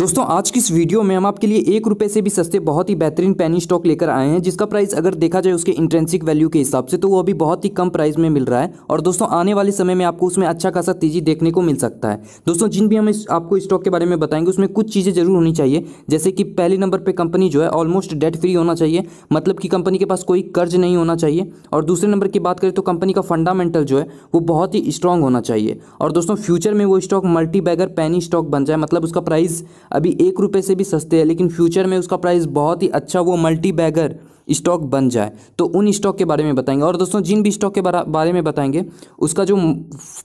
दोस्तों आज की इस वीडियो में हम आपके लिए एक रुपये से भी सस्ते बहुत ही बेहतरीन पेनी स्टॉक लेकर आए हैं जिसका प्राइस अगर देखा जाए उसके इंट्रेंसिक वैल्यू के हिसाब से तो वो अभी बहुत ही कम प्राइस में मिल रहा है और दोस्तों आने वाले समय में आपको उसमें अच्छा खासा तेजी देखने को मिल सकता है दोस्तों जिन भी हम इस, आपको स्टॉक के बारे में बताएंगे उसमें कुछ चीज़ें जरूर होनी चाहिए जैसे कि पहले नंबर पर कंपनी जो है ऑलमोस्ट डेट फ्री होना चाहिए मतलब कि कंपनी के पास कोई कर्ज नहीं होना चाहिए और दूसरे नंबर की बात करें तो कंपनी का फंडामेंटल जो है वो बहुत ही स्ट्रांग होना चाहिए और दोस्तों फ्यूचर में वो स्टॉक मल्टी बैगर स्टॉक बन जाए मतलब उसका प्राइस अभी एक रुपये से भी सस्ते हैं लेकिन फ्यूचर में उसका प्राइस बहुत ही अच्छा वो मल्टी बैगर स्टॉक बन जाए तो उन स्टॉक के बारे में बताएंगे और दोस्तों जिन भी स्टॉक के बारे में बताएंगे उसका जो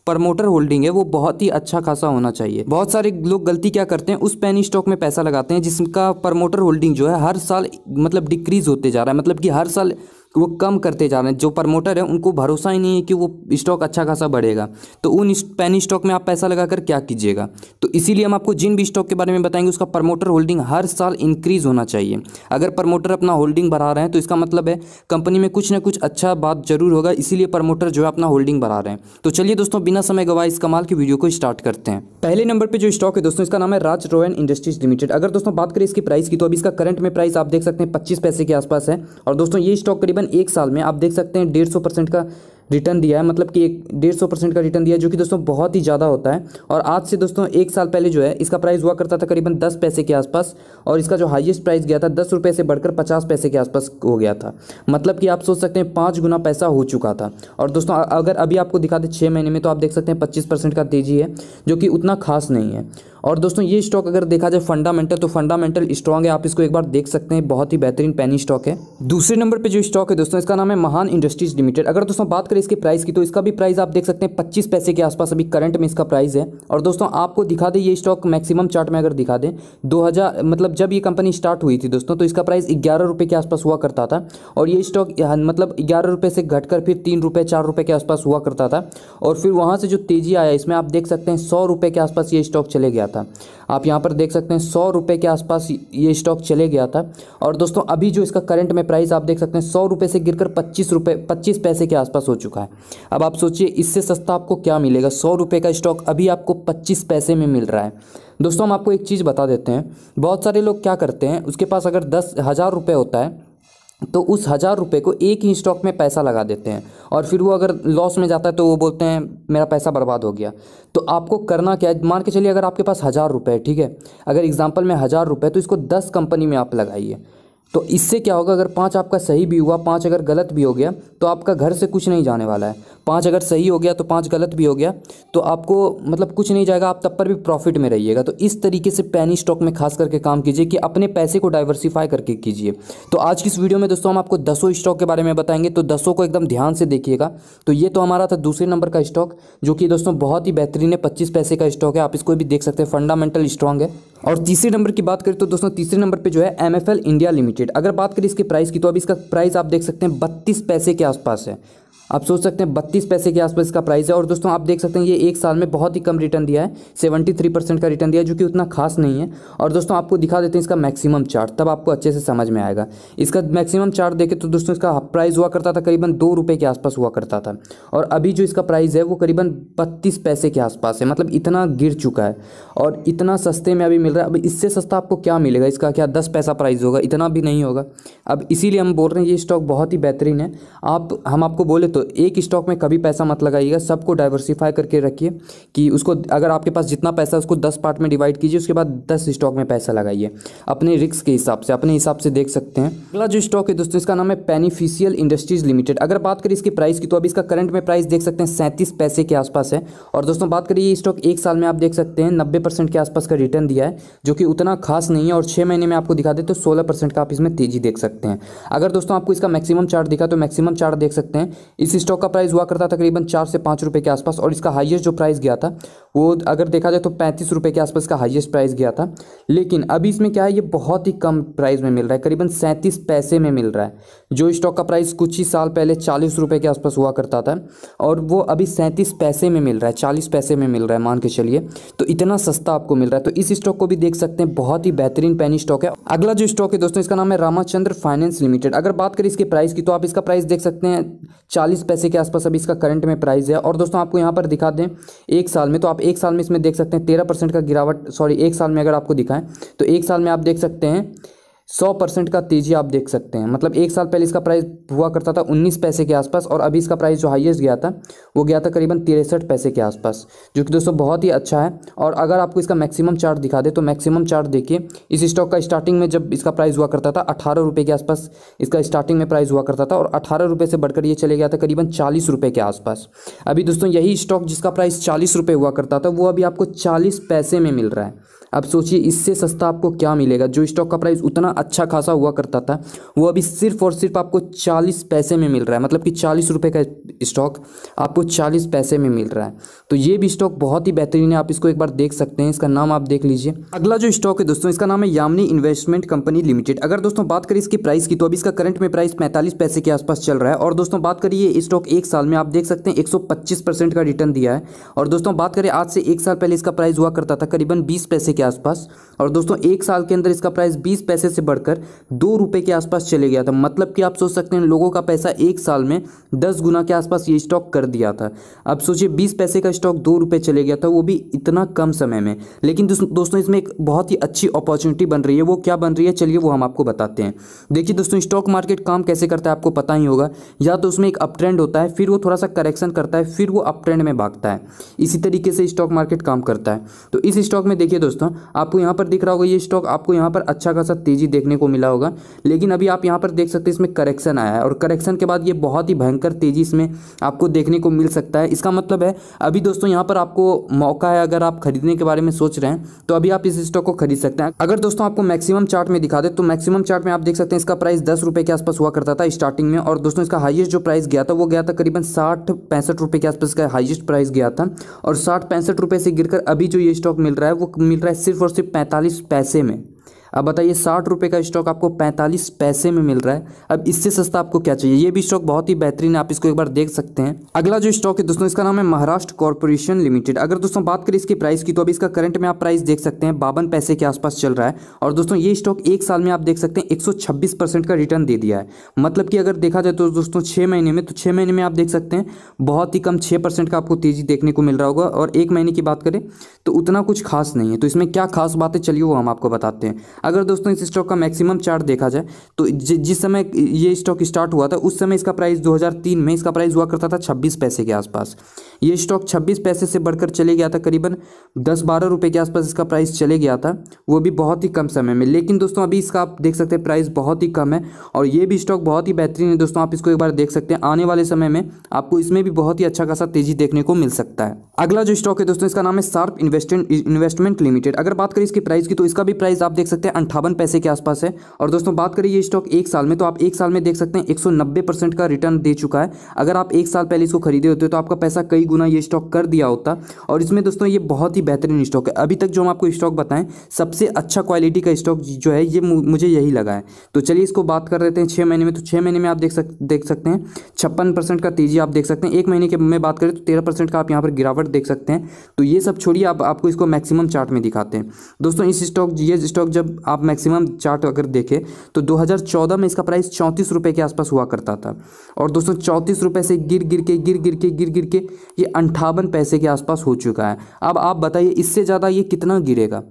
प्रमोटर होल्डिंग है वो बहुत ही अच्छा खासा होना चाहिए बहुत सारे लोग गलती क्या करते हैं उस पैनी स्टॉक में पैसा लगाते हैं जिसका प्रमोटर होल्डिंग जो है हर साल मतलब डिक्रीज होते जा रहा है मतलब कि हर साल वो कम करते जा रहे हैं जो प्रमोटर है उनको भरोसा ही नहीं है कि वो स्टॉक अच्छा खासा बढ़ेगा तो उन पेन स्टॉक में आप पैसा लगाकर क्या कीजिएगा तो इसीलिए हम आपको जिन भी स्टॉक के बारे में बताएंगे उसका प्रमोटर होल्डिंग हर साल इंक्रीज होना चाहिए अगर प्रमोटर अपना होल्डिंग बढ़ा रहे हैं तो इसका मतलब है कंपनी में कुछ ना कुछ अच्छा बात जरूर होगा इसीलिए प्रमोटर जो है अपना होल्डिंग बढ़ा रहे हैं तो चलिए दोस्तों बिना समय गवाए इस कमाल की वीडियो को स्टार्ट करते हैं पहले नंबर पर जो स्टॉक है दोस्तों इसका नाम है राज रोयन इंडस्ट्रीज लिमिटेड अगर दोस्तों बात करें इसकी प्राइस की तो अभी इसका करंट में प्राइस आप देख सकते हैं पच्चीस पैसे के आसपास है और दोस्तों ये स्टॉक करीब तकरीबन एक साल में आप देख सकते हैं डेढ़ सौ परसेंट का रिटर्न दिया है मतलब कि एक डेढ़ सौ परसेंट का रिटर्न दिया है जो कि दोस्तों बहुत ही ज़्यादा होता है और आज से दोस्तों एक साल पहले जो है इसका प्राइस हुआ करता था करीबन दस पैसे के आसपास और इसका जो हाईएस्ट प्राइस गया था दस रुपये से बढ़कर पचास पैसे के आसपास हो गया था मतलब कि आप सोच सकते हैं पाँच गुना पैसा हो चुका था और दोस्तों अगर अभी आपको दिखा दें छः महीने में तो आप देख सकते हैं पच्चीस का तेज़ी है जो कि उतना खास नहीं है और दोस्तों ये स्टॉक अगर देखा जाए फंडामेंटल तो फंडामेंटल स्ट्रॉग है आप इसको एक बार देख सकते हैं बहुत ही बेहतरीन पैनी स्टॉक है दूसरे नंबर पर जो स्टॉक है दोस्तों इसका नाम है महान इंडस्ट्रीज लिमिटेड अगर दोस्तों बात करें इसके प्राइस की तो इसका भी प्राइस आप देख सकते हैं पच्चीस पैसे के आसपास अभी करंट में इसका प्राइस है और दोस्तों आपको दिखा दें ये स्टॉक मैक्सिमम चार्ट में अगर दिखा दें दो हजार मतलब जब ये कंपनी स्टार्ट हुई थी दोस्तों तो इसका प्राइस ग्यारह रुपये के आसपास हुआ करता था और ये स्टॉक मतलब ग्यारह रुपये से घटकर फिर तीन रुपये चार रुपये के आसपास हुआ करता था और फिर वहाँ से जो तेजी आया इसमें आप देख सकते हैं सौ रुपये के आसपास ये स्टॉक चले गया गया था आप यहाँ पर देख सकते हैं सौ रुपये के आसपास ये स्टॉक चले गया था और दोस्तों अभी जो इसका करंट में प्राइस आप देख सकते हैं सौ रुपये से गिरकर पच्चीस रुपये पच्चीस पैसे के आसपास हो चुका है अब आप सोचिए इससे सस्ता आपको क्या मिलेगा सौ रुपये का स्टॉक अभी आपको पच्चीस पैसे में मिल रहा है दोस्तों हम आपको एक चीज़ बता देते हैं बहुत सारे लोग क्या करते हैं उसके पास अगर दस हज़ार होता है तो उस हज़ार रुपये को एक ही स्टॉक में पैसा लगा देते हैं और फिर वो अगर लॉस में जाता है तो वो बोलते हैं मेरा पैसा बर्बाद हो गया तो आपको करना क्या है मान के चलिए अगर आपके पास हज़ार रुपये है ठीक है अगर एग्ज़ाम्पल में हज़ार रुपये तो इसको दस कंपनी में आप लगाइए तो इससे क्या होगा अगर पाँच आपका सही भी हुआ पाँच अगर गलत भी हो गया तो आपका घर से कुछ नहीं जाने वाला है पाँच अगर सही हो गया तो पाँच गलत भी हो गया तो आपको मतलब कुछ नहीं जाएगा आप तब पर भी प्रॉफिट में रहिएगा तो इस तरीके से पैनी स्टॉक में खास करके काम कीजिए कि अपने पैसे को डाइवर्सिफाई करके कीजिए तो आज की इस वीडियो में दोस्तों हम आपको दसों स्टॉक के बारे में बताएंगे तो दसों को एकदम ध्यान से देखिएगा तो ये तो हमारा था दूसरे नंबर का स्टॉक जो कि दोस्तों बहुत ही बेहतरीन है पच्चीस पैसे का स्टॉक है आप इसको भी देख सकते हैं फंडामेंटल स्ट्रॉन्ग है और तीसरे नंबर की बात करें तो दोस्तों तीसरे नंबर पे जो है एम इंडिया लिमिटेड अगर बात करें इसके प्राइस की तो अभी इसका प्राइस आप देख सकते हैं बत्तीस पैसे के आसपास है आप सोच सकते हैं बत्तीस पैसे के आसपास इसका प्राइस है और दोस्तों आप देख सकते हैं ये एक साल में बहुत ही कम रिटर्न दिया है सेवेंटी थ्री परसेंट का रिटर्न दिया है जो कि उतना खास नहीं है और दोस्तों आपको दिखा देते हैं इसका मैक्सिमम चार्ट तब आपको अच्छे से समझ में आएगा इसका मैक्सिमम चार्ट देखे तो दोस्तों इसका प्राइस हुआ करता था करीबन दो रुपये के आसपास हुआ करता था और अभी जो इसका प्राइस है वो करीबन बत्तीस पैसे के आसपास है मतलब इतना गिर चुका है और इतना सस्ते में अभी मिल रहा है अब इससे सस्ता आपको क्या मिलेगा इसका क्या दस पैसा प्राइस होगा इतना भी नहीं होगा अब इसीलिए हम बोल रहे हैं ये स्टॉक बहुत ही बेहतरीन है आप हम आपको बोले तो तो एक स्टॉक में कभी पैसा मत लगाइएगा सबको डाइवर्सिफाई करके रखिए कि उसको अगर आपके पास जितना पैसा है उसको दस पार्ट में डिवाइड कीजिए उसके बाद दस स्टॉक में पैसा लगाइए अपने रिक्स के हिसाब से अपने हिसाब से देख सकते हैं अगला जो स्टॉक है दोस्तों इसका नाम है पेनिफिशियल इंडस्ट्रीज लिमिटेड अगर बात करें इसकी प्राइस की तो अभी इसका करंट में प्राइस देख सकते हैं सैंतीस पैसे के आसपास है और दोस्तों बात करिए स्टॉक एक साल में आप देख सकते हैं नब्बे परसेंट के आसपास का रिटर्न दिया है जो कि उतना खास नहीं है और छह महीने में आपको दिखा दे तो सोलह परसेंट का आप इसमें तेजी देख सकते हैं अगर दोस्तों आपको इसका मैक्सिमम चार्ट दिखा तो मैक्सिमम चार्ट देख सकते हैं इस स्टॉक का प्राइस हुआ करता तकरीबन चार से पाँच रुपये के आसपास और इसका हाइएस्ट जो प्राइस गया था वो अगर देखा जाए तो पैंतीस रुपये के आसपास का हाइएस्ट प्राइस गया था लेकिन अभी इसमें क्या है ये बहुत ही कम प्राइस में मिल रहा है करीबन सैंतीस पैसे में मिल रहा है जो स्टॉक का प्राइस कुछ ही साल पहले चालीस रुपये के आसपास हुआ करता था और वो अभी सैंतीस पैसे में मिल रहा है चालीस पैसे में मिल रहा है मान के चलिए तो इतना सस्ता आपको मिल रहा है तो इस स्टॉक को भी देख सकते हैं बहुत ही बेहतरीन पैनी स्टॉक है अगला जो स्टॉक है दोस्तों इसका नाम है रामाचंद्र फाइनेंस लिमिटेड अगर बात करें इसके प्राइस की तो आप इसका प्राइस देख सकते हैं चालीस चालीस पैसे के आसपास अभी इसका करंट में प्राइस है और दोस्तों आपको यहाँ पर दिखा दें एक साल में तो आप एक साल में इसमें देख सकते हैं तेरह परसेंट का गिरावट सॉरी एक साल में अगर आपको दिखाएं तो एक साल में आप देख सकते हैं सौ परसेंट का तेजी आप देख सकते हैं मतलब एक साल पहले इसका प्राइस हुआ करता था उन्नीस पैसे के आसपास और अभी इसका प्राइस जो हाईएस्ट गया था वो गया था करीबन तिरसठ पैसे के आसपास जो कि दोस्तों बहुत ही अच्छा है और अगर आपको इसका मैक्सिमम चार्ट दिखा दे तो मैक्सिमम चार्ट देखिए इस स्टॉक का स्टार्टिंग में जब इसका प्राइस हुआ करता था अठारह के आसपास इसका स्टार्टिंग में प्राइस हुआ करता था और अठारह से बढ़कर ये चले गया था करीबन चालीस के आसपास अभी दोस्तों यही स्टॉक जिसका प्राइस चालीस हुआ करता था वो अभी आपको चालीस पैसे में मिल रहा है अब सोचिए इससे सस्ता आपको क्या मिलेगा जो स्टॉक का प्राइस उतना अच्छा खासा हुआ करता था वो अभी सिर्फ और सिर्फ आपको चालीस पैसे में मिल रहा है मतलब कि चालीस रुपये का स्टॉक आपको चालीस पैसे में मिल रहा है तो ये भी स्टॉक बहुत ही बेहतरीन है आप इसको एक बार देख सकते हैं इसका नाम आप देख लीजिए अगला जो स्टॉक है दोस्तों इसका नाम है यामनी इन्वेस्टमेंट कंपनी लिमिटेड अगर दोस्तों बात करें इसकी प्राइस की तो अभी इसका करंट में प्राइस पैंतालीस पैसे के आसपास चल रहा है और दोस्तों बात करिए स्टॉक एक साल में आप देख सकते हैं एक परसेंट का रिटर्न दिया है और दोस्तों बात करें आज से एक साल पहले इसका प्राइस हुआ करता था करीबन बीस पैसे के आसपास और दोस्तों एक साल के अंदर इसका प्राइस बीस पैसे से बढ़कर दो रुपये के आसपास चले गया था मतलब कि आप सोच सकते हैं लोगों का पैसा एक साल में दस गुना के आसपास ये स्टॉक कर दिया था अब सोचिए बीस पैसे का स्टॉक दो रुपये चले गया था वो भी इतना कम समय में लेकिन दोस्तों इसमें एक बहुत ही अच्छी अपॉर्चुनिटी बन रही है वो क्या बन रही है चलिए वो हम आपको बताते हैं देखिए दोस्तों स्टॉक मार्केट काम कैसे करता है आपको पता ही होगा या तो उसमें एक अप ट्रेंड होता है फिर वो थोड़ा सा करेक्शन करता है फिर वो अप ट्रेंड में भागता है इसी तरीके से स्टॉक मार्केट काम करता है तो इस स्टॉक में देखिए दोस्तों खासा हाँ, आपको यहाँ पर दिख रहा होगा ये स्टॉक आपको यहाँ पर अच्छा खासा तेजी देखने को मिला होगा लेकिन अभी आप यहाँ पर देख सकते हैं इसमें करेक्शन आया है और करेक्शन के बाद ये बहुत ही भयंकर तेजी इसमें आपको देखने को मिल सकता है इसका मतलब है अभी दोस्तों यहाँ पर आपको मौका है अगर आप खरीदने के बारे में सोच रहे हैं तो अभी आप इस स्टॉक को खरीद सकते हैं अगर दोस्तों आपको मैक्सिमम चार्ट में दिखा दे तो मैक्सिमम चार्ट में आप देख सकते हैं इसका प्राइस दस रुपये के आसपास हुआ करता था स्टार्टिंग में और दोस्तों इसका हाइएस्ट जो प्राइस गया था वो गया था करीबन साठ पैंसठ रुपये के आसपास का हाइएस्ट प्राइस गया था और साठ पैंसठ रुपये से गिरकर अभी जो ये स्टॉक मिल रहा है वो मिल रहा है सिर्फ और सिर्फ पैंतालीस पैसे में अब बताइए साठ रुपये का स्टॉक आपको पैंतालीस पैसे में मिल रहा है अब इससे सस्ता आपको क्या चाहिए ये भी स्टॉक बहुत ही बेहतरीन है आप इसको एक बार देख सकते हैं अगला जो स्टॉक है दोस्तों इसका नाम है महाराष्ट्र कॉरपोरेशन लिमिटेड अगर दोस्तों बात करें इसकी प्राइस की तो अभी इसका करंट में आप प्राइस देख सकते हैं बावन पैसे के आसपास चल रहा है और दोस्तों ये स्टॉक एक साल में आप देख सकते हैं एक का रिटर्न दे दिया है मतलब कि अगर देखा जाए तो दोस्तों छः महीने में तो छः महीने में आप देख सकते हैं बहुत ही कम छः का आपको तेजी देखने को मिल रहा होगा और एक महीने की बात करें तो उतना कुछ खास नहीं है तो इसमें क्या खास बातें चलिए वो हम आपको बताते हैं अगर दोस्तों इस स्टॉक का मैक्सिमम चार्ट देखा जाए तो जिस समय ये स्टॉक स्टार्ट हुआ था उस समय इसका प्राइस 2003 में इसका प्राइस हुआ करता था 26 पैसे के आसपास ये स्टॉक 26 पैसे से बढ़कर चले गया था करीबन 10-12 रुपए के आसपास इसका प्राइस चले गया था वो भी बहुत ही कम समय में लेकिन दोस्तों अभी इसका आप देख सकते हैं प्राइस बहुत ही कम है और ये भी स्टॉक बहुत ही बेहतरीन है दोस्तों आप इसको एक बार देख सकते हैं आने वाले समय में आपको इसमें भी बहुत ही अच्छा खासा तेजी देखने को मिल सकता है अगला जो स्टॉक है दोस्तों इसका नाम है शार्प इन्वेस्टमेंट इन्वेस्टमेंट लिमिटेड अगर बात करें इसकी प्राइस की तो इसका भी प्राइस आप देख सकते हैं से अंठावन पैसे के आसपास है और दोस्तों बात करें ये स्टॉक एक साल में तो आप एक साल में देख सकते हैं एक का रिटर्न दे चुका है अगर आप एक साल पहले इसको खरीदे होते तो आपका पैसा कई गुना ये स्टॉक कर दिया होता और इसमें दोस्तों ये बहुत ही बेहतरीन स्टॉक है अभी तक जो हम आपको स्टॉक बताएं सबसे अच्छा क्वालिटी का स्टॉक जो है ये मुझे यही लगा है तो चलिए इसको बात कर लेते हैं छः महीने में तो छः महीने में आप देख सक देख सकते हैं छप्पन परसेंट का तेजी आप देख सकते हैं एक महीने के में बात करें तो तेरह परसेंट का आप यहाँ पर गिरावट देख सकते हैं तो ये सब छोड़िए आप आपको इसको मैक्सिमम चार्ट में दिखाते हैं दोस्तों इस स्टॉक ये स्टॉक जब आप मैक्सिमम चार्ट अगर देखें तो 2014 में इसका प्राइस चौंतीस रुपये के आसपास हुआ करता था और दोस्तों चौंतीस रुपये से गिर गिर के गिर गिर के गिर गिर के ये अंठावन पैसे के आसपास हो चुका है अब आप बताइए इससे ज़्यादा ये कितना गिरेगा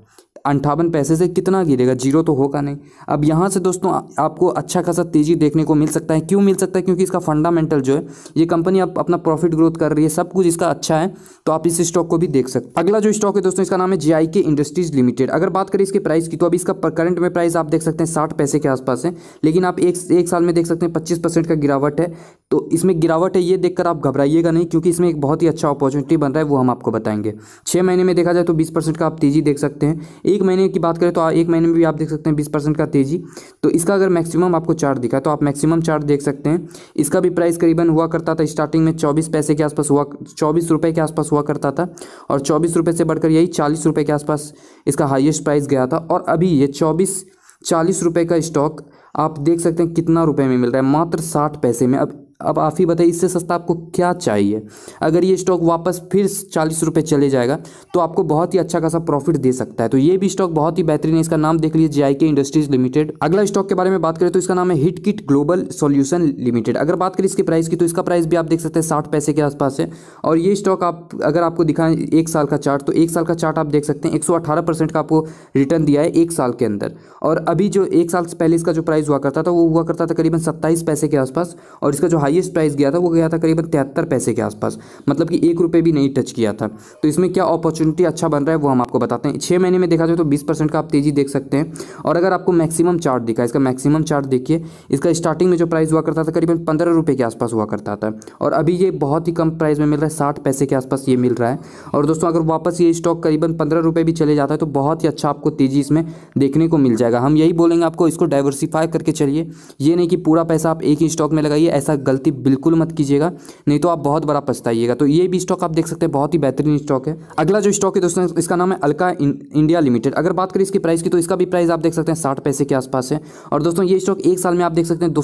अंठावन पैसे से कितना गिरेगा जीरो तो होगा नहीं अब यहाँ से दोस्तों आपको अच्छा खासा तेज़ी देखने को मिल सकता है क्यों मिल सकता है क्योंकि इसका फंडामेंटल जो है ये कंपनी अब अपना प्रॉफिट ग्रोथ कर रही है सब कुछ इसका अच्छा है तो आप इस स्टॉक को भी देख सकते हैं अगला जो स्टॉक है दोस्तों इसका नाम है जे के इंडस्ट्रीज लिमिटेड अगर बात करें इसके प्राइस की तो अभी इसका करंट में प्राइस आप देख सकते हैं साठ पैसे के आसपास है लेकिन आप एक, एक साल में देख सकते हैं पच्चीस परसेंट का गिरावट है तो इसमें गिरावट है ये देखकर आप घबराइएगा नहीं क्योंकि इसमें एक बहुत ही अच्छा अपॉर्चुनिटी बन रहा है वो हम आपको बताएंगे छः महीने में देखा जाए तो बीस परसेंट का आप तेज़ी देख सकते हैं एक महीने की बात करें तो एक महीने में भी आप देख सकते हैं बीस परसेंट का तेज़ी तो इसका अगर मैक्सिमम आपको चार्ट दिखा तो आप मैक्सिमम चार्ट देख सकते हैं इसका भी प्राइस करीबन हुआ करता था स्टार्टिंग में चौबीस पैसे के आसपास हुआ चौबीस रुपये के आसपास हुआ करता था और चौबीस रुपये से बढ़कर यही चालीस रुपये के आसपास इसका हाइएस्ट प्राइस गया था और अभी ये चौबीस चालीस रुपये का स्टॉक आप देख सकते हैं कितना रुपए में मिल रहा है मात्र साठ पैसे में अब अब आप ही बताइए इससे सस्ता आपको क्या चाहिए अगर ये स्टॉक वापस फिर चालीस रुपये चले जाएगा तो आपको बहुत ही अच्छा खासा प्रॉफिट दे सकता है तो ये भी स्टॉक बहुत ही बेहतरीन है इसका नाम देख लीजिए जे इंडस्ट्रीज लिमिटेड अगला स्टॉक के बारे में बात करें तो इसका नाम है hit kit global solution limited अगर बात करें इसके प्राइस की तो इसका प्राइस भी आप देख सकते हैं साठ पैसे के आसपास है और ये स्टॉक आप अगर आपको दिखाएं एक साल का चार्ट तो एक साल का चार्ट आप देख सकते हैं एक का आपको रिटर्न दिया है एक साल के अंदर और अभी जो एक साल से पहले इसका जो प्राइस हुआ करता था वो हुआ करता था करीबन सत्ताईस पैसे के आसपास और इसका जो हाईएस्ट प्राइस गया था वो गया था करीबन तिहत्तर पैसे के आसपास मतलब कि एक रुपये भी नहीं टच किया था तो इसमें क्या अपॉर्चुनिटी अच्छा बन रहा है वो हम आपको बताते हैं छः महीने में देखा जाए तो बीस परसेंट का आप तेज़ी देख सकते हैं और अगर आपको मैक्सिमम चार्ट दिखा इसका मैक्सिमम चार्ट देखिए इसका स्टार्टिंग में जो प्राइस हुआ करता था करीबन पंद्रह रुपये के आसपास हुआ करता था और अभी ये बहुत ही कम प्राइस में मिल रहा है साठ पैसे के आसपास ये मिल रहा है और दोस्तों अगर वापस ये स्टॉक करीबन पंद्रह रुपये भी चले जाता है तो बहुत ही अच्छा आपको तेज़ी इसमें देखने को मिल जाएगा हम यही बोलेंगे आपको इसको डाइवर्सिफाई करके चलिए ये नहीं कि पूरा पैसा आप एक ही स्टॉक में लगाइए ऐसा गलत गलती बिल्कुल मत कीजिएगा नहीं तो आप बहुत बड़ा पछताइएगा तो ये भी स्टॉक आप देख सकते हैं बहुत ही बेहतरीन स्टॉक है अगला जो स्टॉक है दोस्तों इसका नाम है अलका इंडिया लिमिटेड अगर बात करें इसकी प्राइस की तो इसका भी प्राइस आप देख सकते हैं साठ पैसे के आसपास है और दोस्तों ये स्टॉक एक साल में आप देख सकते हैं दो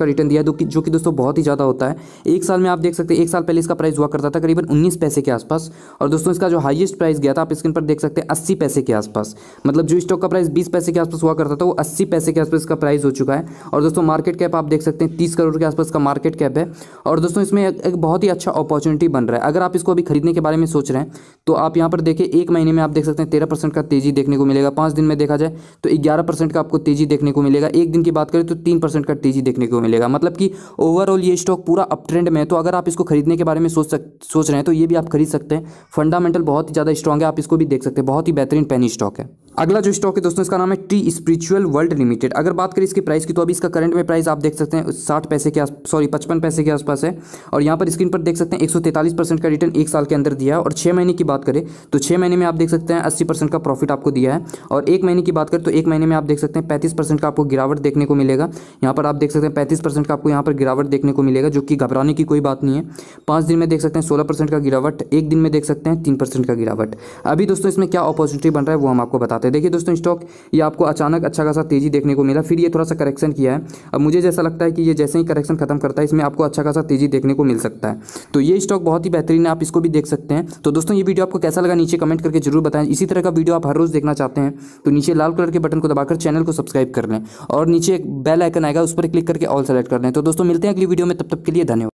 का रिटर्न दिया है जो कि दोस्तों बहुत ही ज़्यादा होता है एक साल में आप देख सकते हैं एक साल पहले इसका प्राइस हुआ करता था करीबन उन्नीस पैसे के आसपास और दोस्तों इसका जो हाइएस्ट प्राइस गया था आप स्क्रीन पर देख सकते हैं अस्सी पैसे के आसपास मतलब जो स्टॉक का प्राइस बीस पैसे के आसपास हुआ करता था वो अस्सी पैसे के आसपास इसका प्राइस हो चुका है और दोस्तों मार्केट कैप आप देख सकते हैं तीस करोड़ के आसपास का मार्केट मार्केट कैप है और दोस्तों इसमें एक, एक बहुत ही अच्छा अपॉर्चुनिटी बन रहा है अगर आप इसको अभी खरीदने के बारे में सोच रहे हैं तो आप यहाँ पर देखें एक महीने में आप देख सकते हैं तेरह परसेंट का तेजी देखने को मिलेगा पाँच दिन में देखा जाए तो ग्यारह परसेंट का आपको तेजी देखने को मिलेगा एक दिन की बात करें तो तीन परसेंट का तेजी देखने को मिलेगा मतलब कि ओवरऑल ये स्टॉक पूरा अप ट्रेंड में है तो अगर आप इसको खरीदने के बारे में सोच सक सोच रहे हैं तो ये भी आप खरीद सकते हैं फंडामेंटल बहुत ही ज़्यादा स्ट्रॉग है आप इसको भी देख सकते हैं बहुत ही बेहतरीन पेनी स्टॉक है अगला जो स्टॉक है दोस्तों इसका नाम है टी स्पिरिचुअल वर्ल्ड लिमिटेड अगर बात करें इसके प्राइस की तो अभी इसका करंट में प्राइस आप देख सकते हैं साठ पैसे के आस सॉरी पचपन पैसे के आसपास है और यहाँ पर स्क्रीन पर देख सकते हैं एक परसेंट का रिटर्न एक साल के अंदर दिया है और छः महीने की बात करें तो छः महीने में आप देख सकते हैं अस्सी परसेंट का प्रॉफिट आपको दिया है और एक महीने की बात करें तो एक महीने में आप देख सकते हैं पैंतीस परसेंट का आपको गिरावट देखने को मिलेगा यहाँ पर आप देख सकते हैं पैंतीस परसेंट का आपको यहाँ पर गिरावट देखने को मिलेगा जो कि घबराने की कोई बात नहीं है पाँच दिन में देख सकते हैं सोलह परसेंट का गिरावट एक दिन में देख सकते हैं तीन परसेंट का गिरावट अभी दोस्तों इसमें क्या अपॉर्चुनिटी बन रहा है वो हम आपको बताते आते हैं देखिए दोस्तों स्टॉक ये आपको अचानक अच्छा खासा तेजी देखने को मिला फिर ये थोड़ा सा करेक्शन किया है अब मुझे जैसा लगता है कि ये जैसे ही करेक्शन खत्म करता है इसमें आपको अच्छा खासा तेजी देखने को मिल सकता है तो ये स्टॉक बहुत ही बेहतरीन है आप इसको भी देख सकते हैं तो दोस्तों ये वीडियो आपको कैसा लगा नीचे कमेंट करके जरूर बताएं इसी तरह का वीडियो आप हर रोज़ देखना चाहते हैं तो नीचे लाल कलर के बटन को दबाकर चैनल को सब्सक्राइब कर लें और नीचे एक बेल आइकन आएगा उस पर क्लिक करके ऑल सेलेक्ट कर लें तो दोस्तों मिलते हैं अगली वीडियो में तब तक के लिए धन्यवाद